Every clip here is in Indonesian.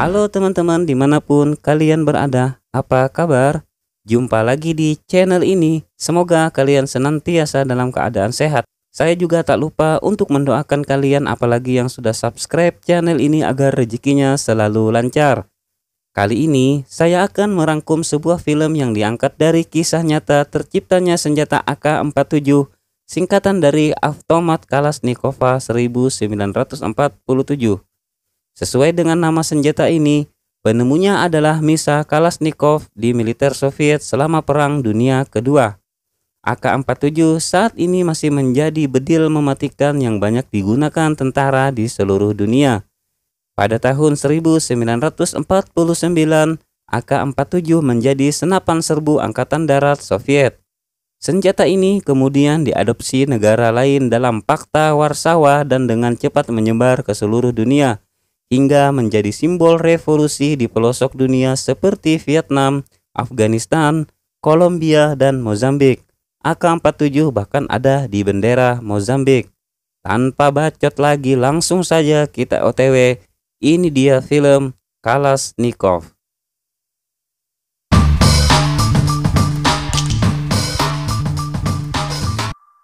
Halo teman-teman dimanapun kalian berada, apa kabar? Jumpa lagi di channel ini, semoga kalian senantiasa dalam keadaan sehat. Saya juga tak lupa untuk mendoakan kalian apalagi yang sudah subscribe channel ini agar rezekinya selalu lancar. Kali ini, saya akan merangkum sebuah film yang diangkat dari kisah nyata terciptanya senjata AK-47, singkatan dari Avtomat Kalasnikova 1947. Sesuai dengan nama senjata ini, penemunya adalah Misa Kalashnikov di militer Soviet selama Perang Dunia Kedua. AK-47 saat ini masih menjadi bedil mematikan yang banyak digunakan tentara di seluruh dunia. Pada tahun 1949, AK-47 menjadi senapan serbu Angkatan Darat Soviet. Senjata ini kemudian diadopsi negara lain dalam Fakta Warsawa dan dengan cepat menyebar ke seluruh dunia hingga menjadi simbol revolusi di pelosok dunia seperti Vietnam, Afghanistan, Kolombia, dan Mozambik. AK-47 bahkan ada di bendera Mozambik. Tanpa bacot lagi langsung saja kita OTW. Ini dia film Kalasnikov.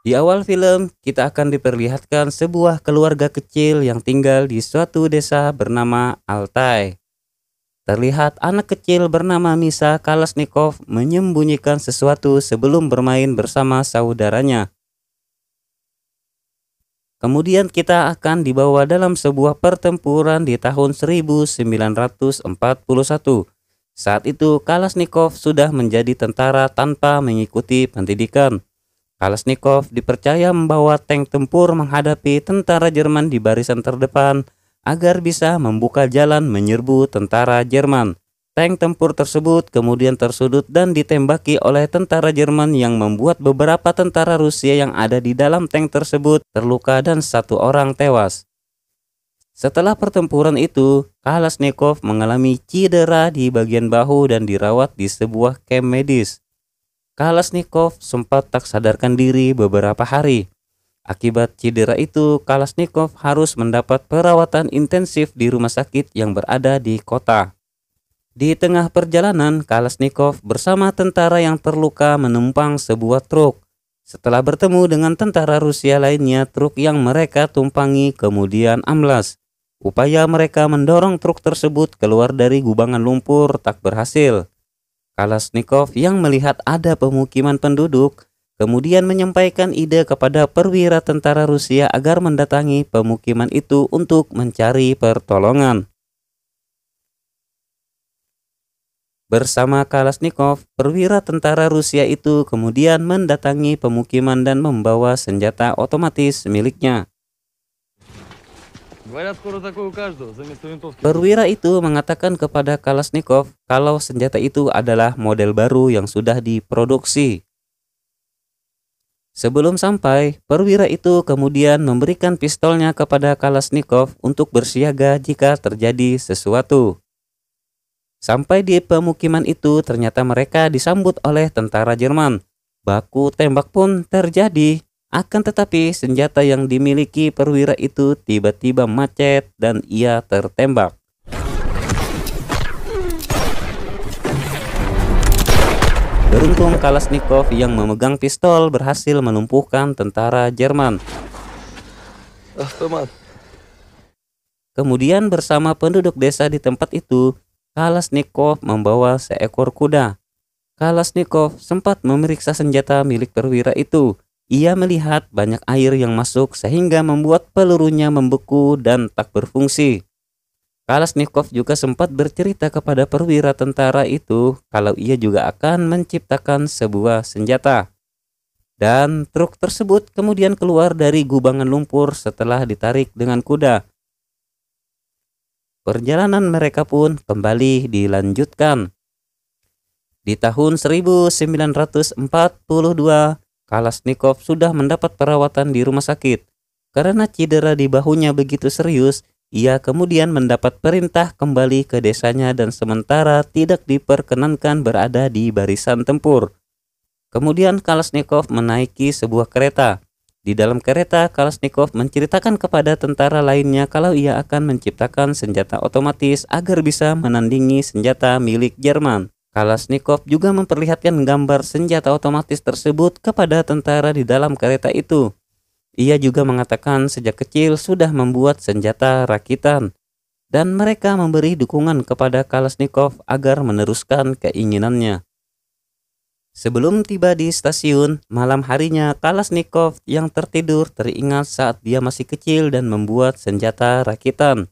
Di awal film, kita akan diperlihatkan sebuah keluarga kecil yang tinggal di suatu desa bernama Altai. Terlihat anak kecil bernama Misa Kalasnikov menyembunyikan sesuatu sebelum bermain bersama saudaranya. Kemudian kita akan dibawa dalam sebuah pertempuran di tahun 1941. Saat itu Kalasnikov sudah menjadi tentara tanpa mengikuti pendidikan. Kalashnikov dipercaya membawa tank tempur menghadapi tentara Jerman di barisan terdepan agar bisa membuka jalan menyerbu tentara Jerman. Tank tempur tersebut kemudian tersudut dan ditembaki oleh tentara Jerman yang membuat beberapa tentara Rusia yang ada di dalam tank tersebut terluka dan satu orang tewas. Setelah pertempuran itu, Kalashnikov mengalami cedera di bagian bahu dan dirawat di sebuah kem medis. Kalasnikov sempat tak sadarkan diri beberapa hari. Akibat cedera itu, Kalasnikov harus mendapat perawatan intensif di rumah sakit yang berada di kota. Di tengah perjalanan, Kalasnikov bersama tentara yang terluka menumpang sebuah truk. Setelah bertemu dengan tentara Rusia lainnya, truk yang mereka tumpangi kemudian amblas. Upaya mereka mendorong truk tersebut keluar dari gubangan lumpur tak berhasil. Kalasnikov yang melihat ada pemukiman penduduk kemudian menyampaikan ide kepada perwira tentara Rusia agar mendatangi pemukiman itu untuk mencari pertolongan. Bersama Kalasnikov, perwira tentara Rusia itu kemudian mendatangi pemukiman dan membawa senjata otomatis miliknya. Perwira itu mengatakan kepada Kalasnikov kalau senjata itu adalah model baru yang sudah diproduksi. Sebelum sampai, perwira itu kemudian memberikan pistolnya kepada Kalasnikov untuk bersiaga jika terjadi sesuatu. Sampai di pemukiman itu, ternyata mereka disambut oleh tentara Jerman. Baku tembak pun terjadi. Akan tetapi senjata yang dimiliki perwira itu tiba-tiba macet dan ia tertembak. Beruntung Kalashnikov yang memegang pistol berhasil menumpukan tentara Jerman. Ah, Kemudian bersama penduduk desa di tempat itu, Kalashnikov membawa seekor kuda. Kalashnikov sempat memeriksa senjata milik perwira itu, ia melihat banyak air yang masuk sehingga membuat pelurunya membeku dan tak berfungsi. Kalasnikov juga sempat bercerita kepada perwira tentara itu kalau ia juga akan menciptakan sebuah senjata. Dan truk tersebut kemudian keluar dari gubangan lumpur setelah ditarik dengan kuda. Perjalanan mereka pun kembali dilanjutkan. Di tahun 1942, Kalasnikov sudah mendapat perawatan di rumah sakit. Karena cedera di bahunya begitu serius, ia kemudian mendapat perintah kembali ke desanya dan sementara tidak diperkenankan berada di barisan tempur. Kemudian Kalasnikov menaiki sebuah kereta. Di dalam kereta, Kalasnikov menceritakan kepada tentara lainnya kalau ia akan menciptakan senjata otomatis agar bisa menandingi senjata milik Jerman. Kalasnikov juga memperlihatkan gambar senjata otomatis tersebut kepada tentara di dalam kereta itu. Ia juga mengatakan sejak kecil sudah membuat senjata rakitan dan mereka memberi dukungan kepada Kalasnikov agar meneruskan keinginannya. Sebelum tiba di stasiun, malam harinya Kalasnikov yang tertidur teringat saat dia masih kecil dan membuat senjata rakitan.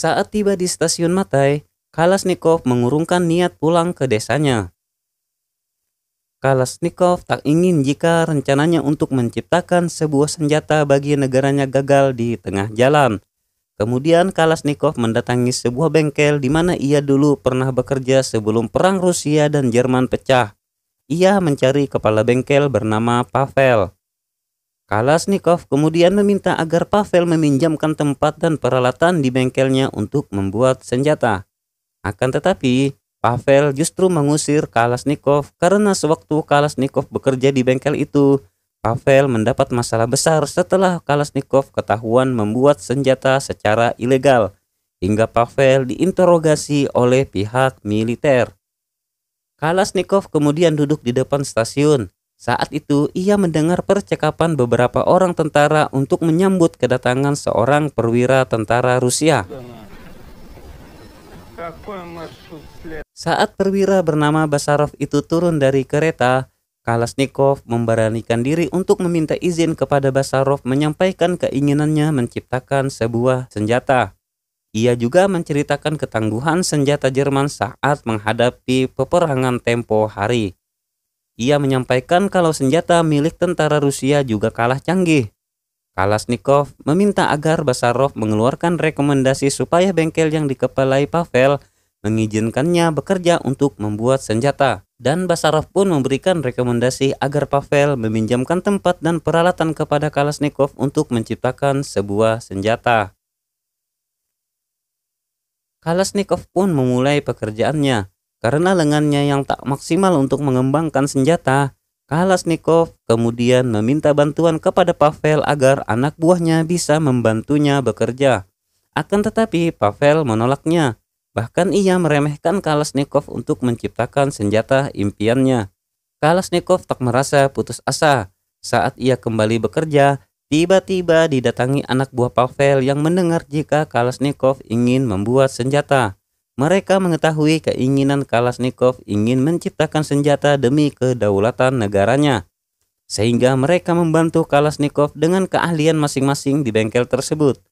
Saat tiba di stasiun Matai, Kalasnikov mengurungkan niat pulang ke desanya. Kalasnikov tak ingin jika rencananya untuk menciptakan sebuah senjata bagi negaranya gagal di tengah jalan. Kemudian Kalasnikov mendatangi sebuah bengkel di mana ia dulu pernah bekerja sebelum perang Rusia dan Jerman pecah. Ia mencari kepala bengkel bernama Pavel. Kalasnikov kemudian meminta agar Pavel meminjamkan tempat dan peralatan di bengkelnya untuk membuat senjata. Akan tetapi, Pavel justru mengusir Kalasnikov karena sewaktu Kalasnikov bekerja di bengkel itu, Pavel mendapat masalah besar setelah Kalasnikov ketahuan membuat senjata secara ilegal, hingga Pavel diinterogasi oleh pihak militer. Kalasnikov kemudian duduk di depan stasiun saat itu, ia mendengar percakapan beberapa orang tentara untuk menyambut kedatangan seorang perwira tentara Rusia. Saat perwira bernama Basarov itu turun dari kereta, Kalasnikov memberanikan diri untuk meminta izin kepada Basarov menyampaikan keinginannya menciptakan sebuah senjata. Ia juga menceritakan ketangguhan senjata Jerman saat menghadapi peperangan tempo hari. Ia menyampaikan kalau senjata milik tentara Rusia juga kalah canggih. Kalasnikov meminta agar Basarov mengeluarkan rekomendasi supaya bengkel yang dikepalai Pavel mengizinkannya bekerja untuk membuat senjata. Dan Basarov pun memberikan rekomendasi agar Pavel meminjamkan tempat dan peralatan kepada Kalasnikov untuk menciptakan sebuah senjata. Kalasnikov pun memulai pekerjaannya. Karena lengannya yang tak maksimal untuk mengembangkan senjata, Kalasnikov kemudian meminta bantuan kepada Pavel agar anak buahnya bisa membantunya bekerja. Akan tetapi Pavel menolaknya. Bahkan ia meremehkan Kalasnikov untuk menciptakan senjata impiannya. Kalasnikov tak merasa putus asa. Saat ia kembali bekerja, tiba-tiba didatangi anak buah Pavel yang mendengar jika Kalasnikov ingin membuat senjata. Mereka mengetahui keinginan Kalasnikov ingin menciptakan senjata demi kedaulatan negaranya. Sehingga mereka membantu Kalasnikov dengan keahlian masing-masing di bengkel tersebut.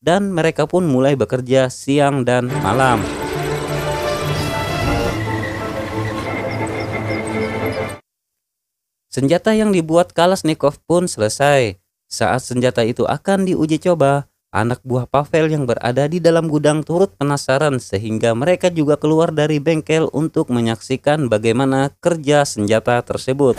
Dan mereka pun mulai bekerja siang dan malam. Senjata yang dibuat Kalasnikov pun selesai. Saat senjata itu akan diuji coba, Anak buah Pavel yang berada di dalam gudang turut penasaran sehingga mereka juga keluar dari bengkel untuk menyaksikan bagaimana kerja senjata tersebut.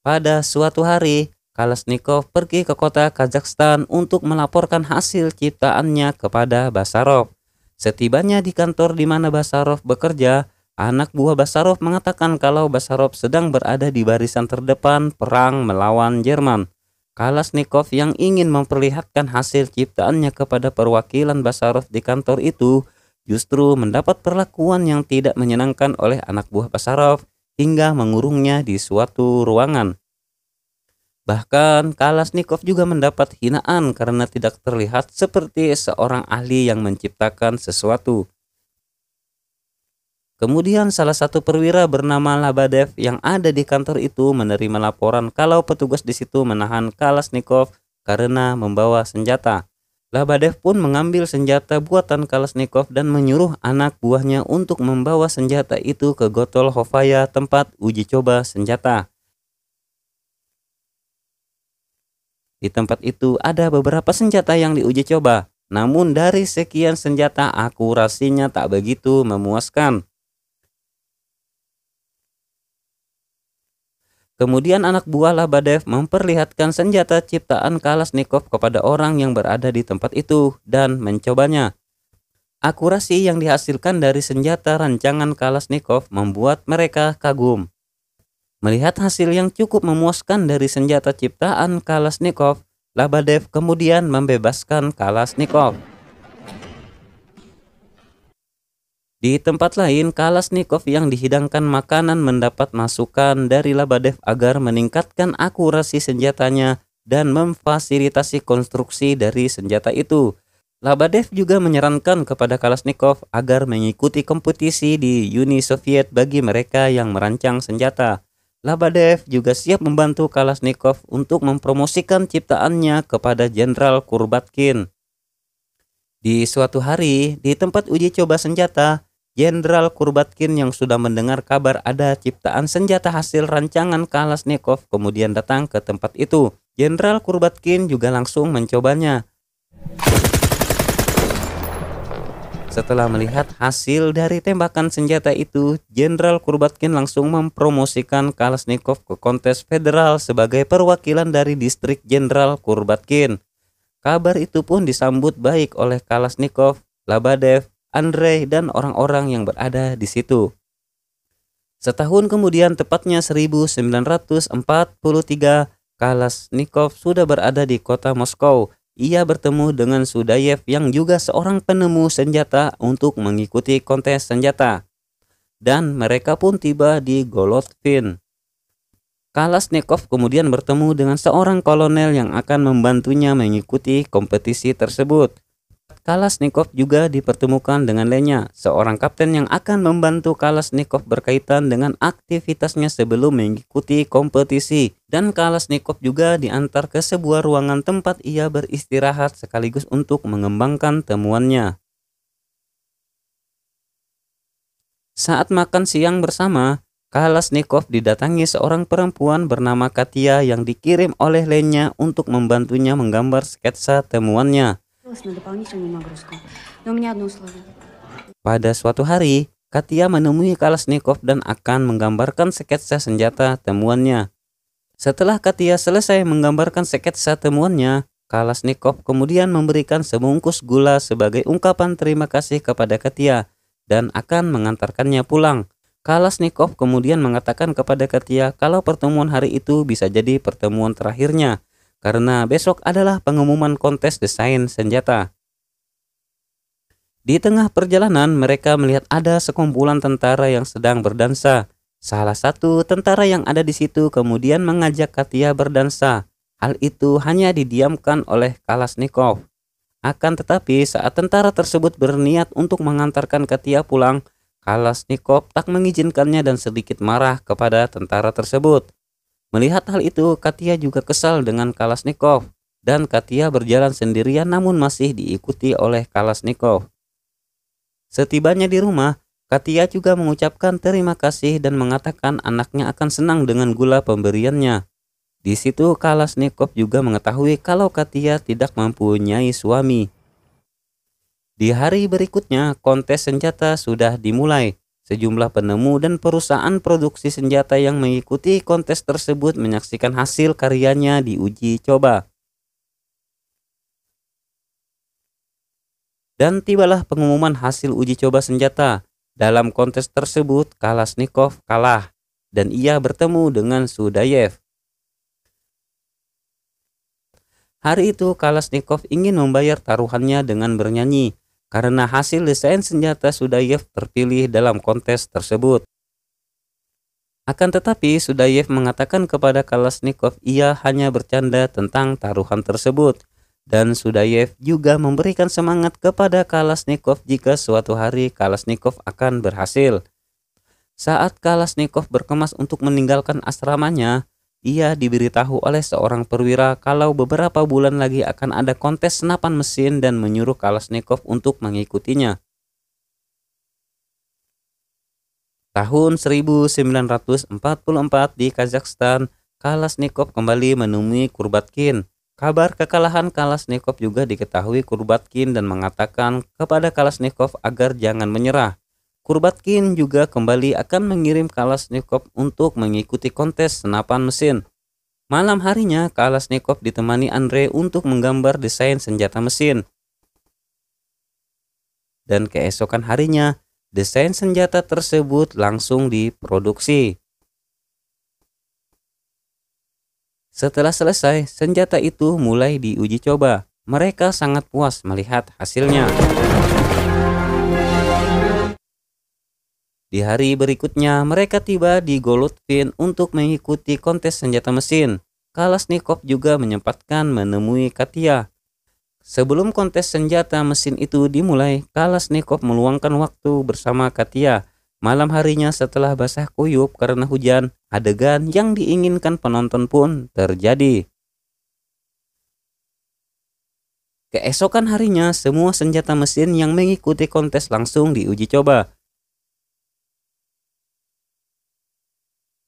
Pada suatu hari, Kalashnikov pergi ke kota Kazakhstan untuk melaporkan hasil ciptaannya kepada Basarov. Setibanya di kantor di mana Basarov bekerja, Anak buah Basarov mengatakan kalau Basarov sedang berada di barisan terdepan perang melawan Jerman. Kalasnikov yang ingin memperlihatkan hasil ciptaannya kepada perwakilan Basarov di kantor itu justru mendapat perlakuan yang tidak menyenangkan oleh anak buah Basarov hingga mengurungnya di suatu ruangan. Bahkan Kalasnikov juga mendapat hinaan karena tidak terlihat seperti seorang ahli yang menciptakan sesuatu. Kemudian salah satu perwira bernama Labadev yang ada di kantor itu menerima laporan kalau petugas di situ menahan Kalasnikov karena membawa senjata. Labadev pun mengambil senjata buatan Kalasnikov dan menyuruh anak buahnya untuk membawa senjata itu ke Gotol Hovaya tempat uji coba senjata. Di tempat itu ada beberapa senjata yang diuji coba, namun dari sekian senjata akurasinya tak begitu memuaskan. Kemudian anak buah Labadev memperlihatkan senjata ciptaan Kalasnikov kepada orang yang berada di tempat itu dan mencobanya. Akurasi yang dihasilkan dari senjata rancangan Kalasnikov membuat mereka kagum. Melihat hasil yang cukup memuaskan dari senjata ciptaan Kalasnikov, Labadev kemudian membebaskan Kalasnikov. Di tempat lain, Kalasnikov yang dihidangkan makanan mendapat masukan dari Labadev agar meningkatkan akurasi senjatanya dan memfasilitasi konstruksi dari senjata itu. Labadev juga menyarankan kepada Kalasnikov agar mengikuti kompetisi di Uni Soviet bagi mereka yang merancang senjata. Labadev juga siap membantu Kalasnikov untuk mempromosikan ciptaannya kepada Jenderal Kurbatkin. Di suatu hari, di tempat uji coba senjata, Jenderal Kurbatkin yang sudah mendengar kabar ada ciptaan senjata hasil rancangan Kalasnikov kemudian datang ke tempat itu. Jenderal Kurbatkin juga langsung mencobanya. Setelah melihat hasil dari tembakan senjata itu, Jenderal Kurbatkin langsung mempromosikan Kalasnikov ke kontes federal sebagai perwakilan dari distrik Jenderal Kurbatkin. Kabar itu pun disambut baik oleh Kalasnikov Labadev, Andre dan orang-orang yang berada di situ. Setahun kemudian tepatnya 1943 Kalashnikov sudah berada di kota Moskow. Ia bertemu dengan Sudayev yang juga seorang penemu senjata untuk mengikuti kontes senjata. Dan mereka pun tiba di Golotvin. Kalashnikov kemudian bertemu dengan seorang kolonel yang akan membantunya mengikuti kompetisi tersebut. Kalasnikov juga dipertemukan dengan Lenya, seorang kapten yang akan membantu Kalasnikov berkaitan dengan aktivitasnya sebelum mengikuti kompetisi. Dan Kalasnikov juga diantar ke sebuah ruangan tempat ia beristirahat sekaligus untuk mengembangkan temuannya. Saat makan siang bersama, Kalasnikov didatangi seorang perempuan bernama Katia yang dikirim oleh Lenya untuk membantunya menggambar sketsa temuannya. Pada suatu hari, Katia menemui Kalasnikov dan akan menggambarkan sketsa senjata temuannya. Setelah Katia selesai menggambarkan sketsa temuannya, Kalasnikov kemudian memberikan sebungkus gula sebagai ungkapan terima kasih kepada Katia dan akan mengantarkannya pulang. Kalasnikov kemudian mengatakan kepada Katia kalau pertemuan hari itu bisa jadi pertemuan terakhirnya karena besok adalah pengumuman kontes desain senjata. Di tengah perjalanan, mereka melihat ada sekumpulan tentara yang sedang berdansa. Salah satu tentara yang ada di situ kemudian mengajak Katia berdansa. Hal itu hanya didiamkan oleh Kalasnikov. Akan tetapi, saat tentara tersebut berniat untuk mengantarkan Katia pulang, Kalasnikov tak mengizinkannya dan sedikit marah kepada tentara tersebut. Melihat hal itu, Katia juga kesal dengan Kalasnikov dan Katia berjalan sendirian namun masih diikuti oleh Kalasnikov. Setibanya di rumah, Katia juga mengucapkan terima kasih dan mengatakan anaknya akan senang dengan gula pemberiannya. Di situ Kalasnikov juga mengetahui kalau Katia tidak mempunyai suami. Di hari berikutnya, kontes senjata sudah dimulai. Sejumlah penemu dan perusahaan produksi senjata yang mengikuti kontes tersebut menyaksikan hasil karyanya diuji coba. Dan tibalah pengumuman hasil uji coba senjata. Dalam kontes tersebut, Kalasnikov kalah dan ia bertemu dengan Sudayev. Hari itu Kalasnikov ingin membayar taruhannya dengan bernyanyi, karena hasil desain senjata Sudayev terpilih dalam kontes tersebut. Akan tetapi, Sudayev mengatakan kepada Kalasnikov ia hanya bercanda tentang taruhan tersebut. Dan Sudayev juga memberikan semangat kepada Kalasnikov jika suatu hari Kalasnikov akan berhasil. Saat Kalasnikov berkemas untuk meninggalkan asramanya, ia diberitahu oleh seorang perwira kalau beberapa bulan lagi akan ada kontes senapan mesin dan menyuruh Kalashnikov untuk mengikutinya. Tahun 1944 di Kazakhstan, Kalashnikov kembali menemui Kurbatkin. Kabar kekalahan Kalashnikov juga diketahui Kurbatkin dan mengatakan kepada Kalashnikov agar jangan menyerah. Kurbatkin juga kembali akan mengirim Kalashnikov untuk mengikuti kontes senapan mesin. Malam harinya, Kalashnikov ditemani Andre untuk menggambar desain senjata mesin. Dan keesokan harinya, desain senjata tersebut langsung diproduksi. Setelah selesai, senjata itu mulai diuji coba. Mereka sangat puas melihat hasilnya. Di hari berikutnya, mereka tiba di Golotvin untuk mengikuti kontes senjata mesin. Kalasnikov juga menyempatkan menemui Katia. Sebelum kontes senjata mesin itu dimulai, Kalasnikov meluangkan waktu bersama Katia. Malam harinya setelah basah kuyup karena hujan, adegan yang diinginkan penonton pun terjadi. Keesokan harinya, semua senjata mesin yang mengikuti kontes langsung diuji coba.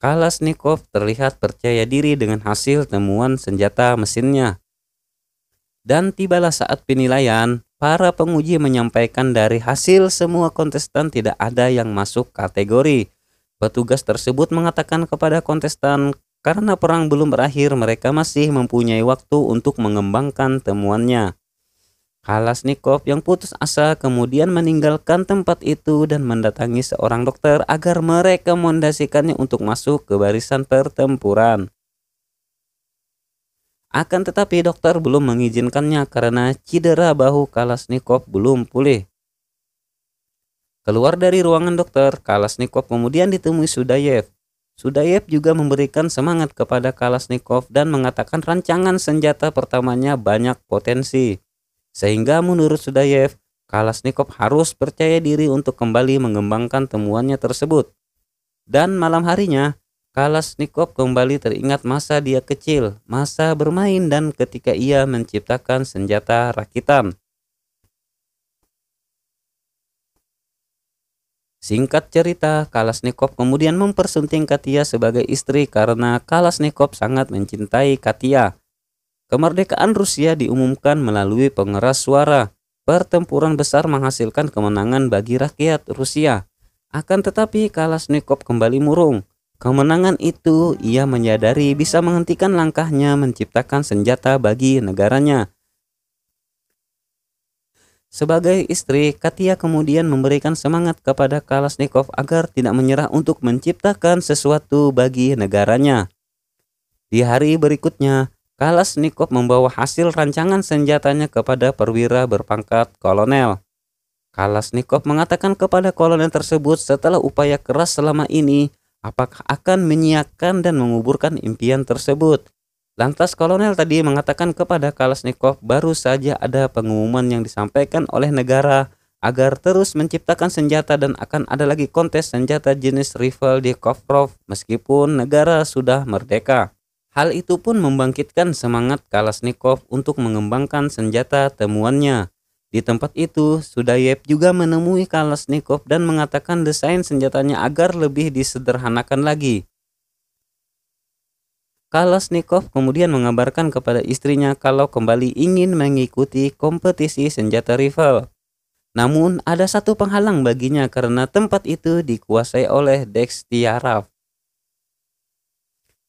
Kalashnikov terlihat percaya diri dengan hasil temuan senjata mesinnya. Dan tibalah saat penilaian, para penguji menyampaikan dari hasil semua kontestan tidak ada yang masuk kategori. Petugas tersebut mengatakan kepada kontestan karena perang belum berakhir mereka masih mempunyai waktu untuk mengembangkan temuannya. Kalasnikov yang putus asa kemudian meninggalkan tempat itu dan mendatangi seorang dokter agar merekomendasikannya untuk masuk ke barisan pertempuran. Akan tetapi dokter belum mengizinkannya karena cedera bahu Kalasnikov belum pulih. Keluar dari ruangan dokter, Kalasnikov kemudian ditemui Sudayev. Sudayev juga memberikan semangat kepada Kalasnikov dan mengatakan rancangan senjata pertamanya banyak potensi. Sehingga menurut Sudayev, Kalasnikov harus percaya diri untuk kembali mengembangkan temuannya tersebut. Dan malam harinya, Kalasnikov kembali teringat masa dia kecil, masa bermain dan ketika ia menciptakan senjata rakitan. Singkat cerita, Kalasnikov kemudian mempersunting Katia sebagai istri karena Kalasnikov sangat mencintai Katia. Kemerdekaan Rusia diumumkan melalui pengeras suara. Pertempuran besar menghasilkan kemenangan bagi rakyat Rusia. Akan tetapi Kalashnikov kembali murung. Kemenangan itu ia menyadari bisa menghentikan langkahnya menciptakan senjata bagi negaranya. Sebagai istri, Katia kemudian memberikan semangat kepada Kalashnikov agar tidak menyerah untuk menciptakan sesuatu bagi negaranya. Di hari berikutnya, Kalashnikov membawa hasil rancangan senjatanya kepada perwira berpangkat kolonel. Kalashnikov mengatakan kepada kolonel tersebut setelah upaya keras selama ini, apakah akan menyiapkan dan menguburkan impian tersebut. Lantas kolonel tadi mengatakan kepada Kalashnikov baru saja ada pengumuman yang disampaikan oleh negara agar terus menciptakan senjata dan akan ada lagi kontes senjata jenis rival di Kovrov meskipun negara sudah merdeka. Hal itu pun membangkitkan semangat Kalasnikov untuk mengembangkan senjata temuannya. Di tempat itu, Sudayev juga menemui Kalasnikov dan mengatakan desain senjatanya agar lebih disederhanakan lagi. Kalasnikov kemudian mengabarkan kepada istrinya kalau kembali ingin mengikuti kompetisi senjata rival. Namun, ada satu penghalang baginya karena tempat itu dikuasai oleh Dextiarov.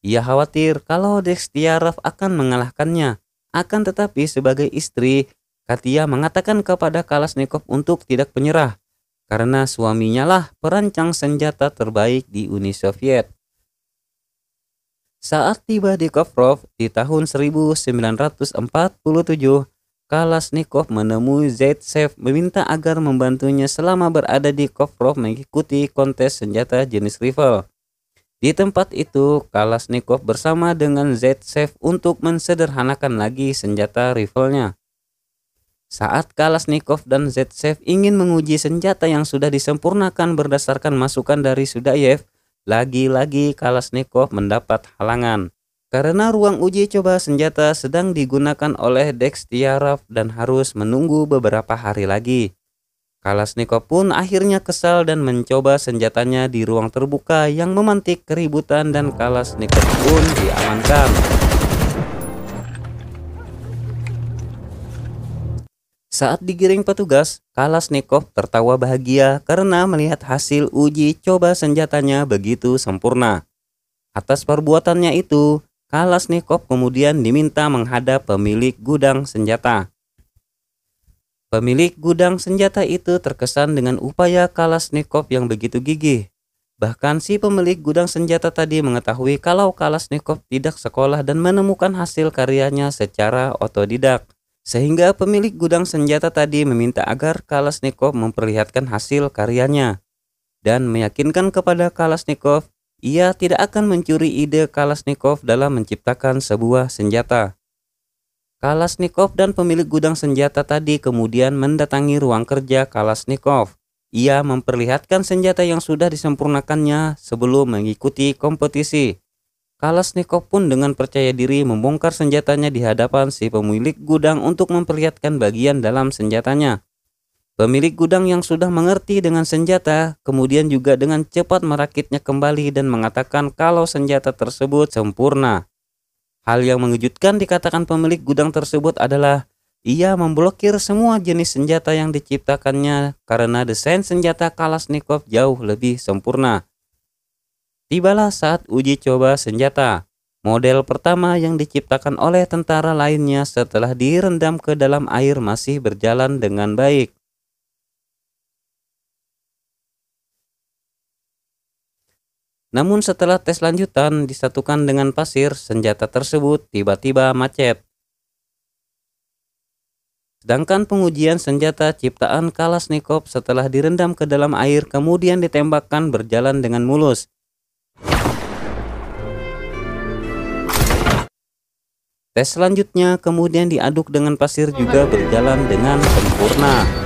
Ia khawatir kalau Dextiarov akan mengalahkannya. Akan tetapi sebagai istri, Katia mengatakan kepada Kalasnikov untuk tidak menyerah karena suaminya lah perancang senjata terbaik di Uni Soviet. Saat tiba di Kovrov di tahun 1947, Kalasnikov menemui Zaitsev meminta agar membantunya selama berada di Kovrov mengikuti kontes senjata jenis rifle. Di tempat itu, Kalasnikov bersama dengan Zaitsev untuk mensederhanakan lagi senjata rifle-nya. Saat Kalasnikov dan Zaitsev ingin menguji senjata yang sudah disempurnakan berdasarkan masukan dari Sudayev, lagi-lagi Kalasnikov mendapat halangan. Karena ruang uji coba senjata sedang digunakan oleh Dextiarov dan harus menunggu beberapa hari lagi. Kalasnikov pun akhirnya kesal dan mencoba senjatanya di ruang terbuka yang memantik keributan dan Kalasnikov pun diamankan. Saat digiring petugas, Kalasnikov tertawa bahagia karena melihat hasil uji coba senjatanya begitu sempurna. Atas perbuatannya itu, Kalasnikov kemudian diminta menghadap pemilik gudang senjata. Pemilik gudang senjata itu terkesan dengan upaya Kalasnikov yang begitu gigih. Bahkan si pemilik gudang senjata tadi mengetahui kalau Kalasnikov tidak sekolah dan menemukan hasil karyanya secara otodidak. Sehingga pemilik gudang senjata tadi meminta agar Kalasnikov memperlihatkan hasil karyanya. Dan meyakinkan kepada Kalasnikov ia tidak akan mencuri ide Kalasnikov dalam menciptakan sebuah senjata. Kalasnikov dan pemilik gudang senjata tadi kemudian mendatangi ruang kerja Kalasnikov. Ia memperlihatkan senjata yang sudah disempurnakannya sebelum mengikuti kompetisi. Kalasnikov pun dengan percaya diri membongkar senjatanya di hadapan si pemilik gudang untuk memperlihatkan bagian dalam senjatanya. Pemilik gudang yang sudah mengerti dengan senjata kemudian juga dengan cepat merakitnya kembali dan mengatakan kalau senjata tersebut sempurna. Hal yang mengejutkan dikatakan pemilik gudang tersebut adalah ia memblokir semua jenis senjata yang diciptakannya karena desain senjata Kalashnikov jauh lebih sempurna. Tibalah saat uji coba senjata, model pertama yang diciptakan oleh tentara lainnya setelah direndam ke dalam air masih berjalan dengan baik. Namun setelah tes lanjutan disatukan dengan pasir, senjata tersebut tiba-tiba macet. Sedangkan pengujian senjata ciptaan Kalasnikov setelah direndam ke dalam air kemudian ditembakkan berjalan dengan mulus. Tes selanjutnya kemudian diaduk dengan pasir juga berjalan dengan sempurna.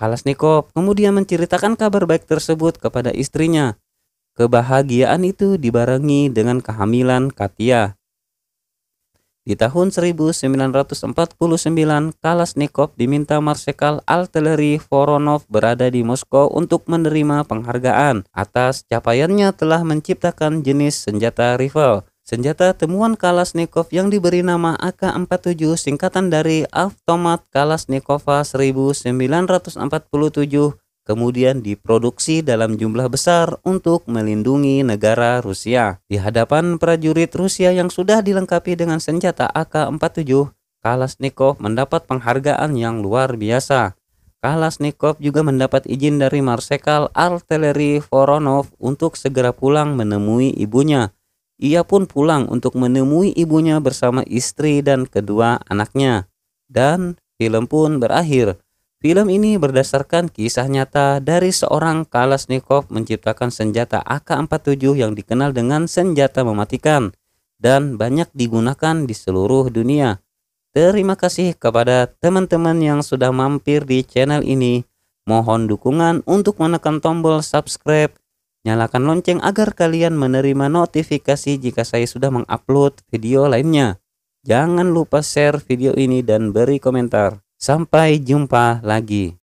Kalasnikov kemudian menceritakan kabar baik tersebut kepada istrinya. Kebahagiaan itu dibarengi dengan kehamilan Katia. Di tahun 1949, Kalasnikov diminta Marsekal Artillery Voronov berada di Moskow untuk menerima penghargaan atas capaiannya telah menciptakan jenis senjata rifle Senjata temuan Kalasnikov yang diberi nama AK-47 singkatan dari Automat Kalashnikova 1947 kemudian diproduksi dalam jumlah besar untuk melindungi negara Rusia. Di hadapan prajurit Rusia yang sudah dilengkapi dengan senjata AK-47, Kalasnikov mendapat penghargaan yang luar biasa. Kalasnikov juga mendapat izin dari Marsekal Artileri Voronov untuk segera pulang menemui ibunya ia pun pulang untuk menemui ibunya bersama istri dan kedua anaknya. Dan film pun berakhir. Film ini berdasarkan kisah nyata dari seorang Kalasnikov menciptakan senjata AK-47 yang dikenal dengan senjata mematikan dan banyak digunakan di seluruh dunia. Terima kasih kepada teman-teman yang sudah mampir di channel ini. Mohon dukungan untuk menekan tombol subscribe, Nyalakan lonceng agar kalian menerima notifikasi jika saya sudah mengupload video lainnya. Jangan lupa share video ini dan beri komentar. Sampai jumpa lagi.